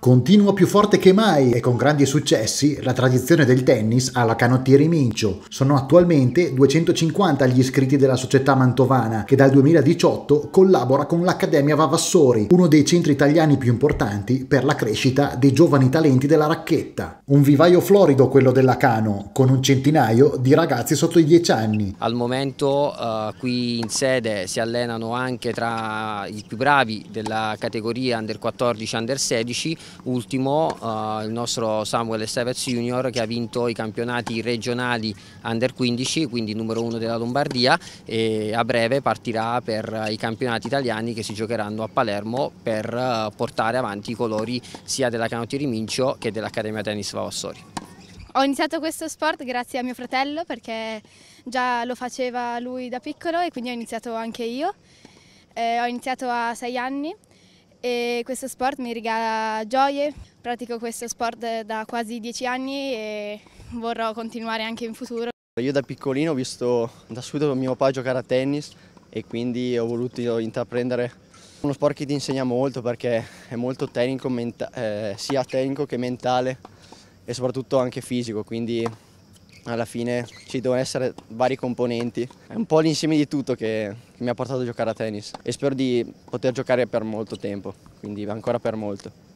Continua più forte che mai e con grandi successi la tradizione del tennis alla canottieri Mincio. Sono attualmente 250 gli iscritti della società mantovana che dal 2018 collabora con l'Accademia Vavassori, uno dei centri italiani più importanti per la crescita dei giovani talenti della racchetta. Un vivaio florido quello della Cano, con un centinaio di ragazzi sotto i 10 anni. Al momento uh, qui in sede si allenano anche tra i più bravi della categoria under 14 under 16 ultimo eh, il nostro Samuel Estevez Junior che ha vinto i campionati regionali Under 15, quindi numero uno della Lombardia e a breve partirà per i campionati italiani che si giocheranno a Palermo per eh, portare avanti i colori sia della Canottieri Mincio che dell'Accademia Tennis Vavassori. Ho iniziato questo sport grazie a mio fratello perché già lo faceva lui da piccolo e quindi ho iniziato anche io. Eh, ho iniziato a sei anni e questo sport mi regala gioie. Pratico questo sport da quasi dieci anni e vorrò continuare anche in futuro. Io da piccolino ho visto da subito mio papà giocare a tennis e quindi ho voluto intraprendere uno sport che ti insegna molto perché è molto tecnico, eh, sia tecnico che mentale e soprattutto anche fisico, quindi alla fine ci devono essere vari componenti. È un po' l'insieme di tutto che, che mi ha portato a giocare a tennis e spero di poter giocare per molto tempo, quindi ancora per molto.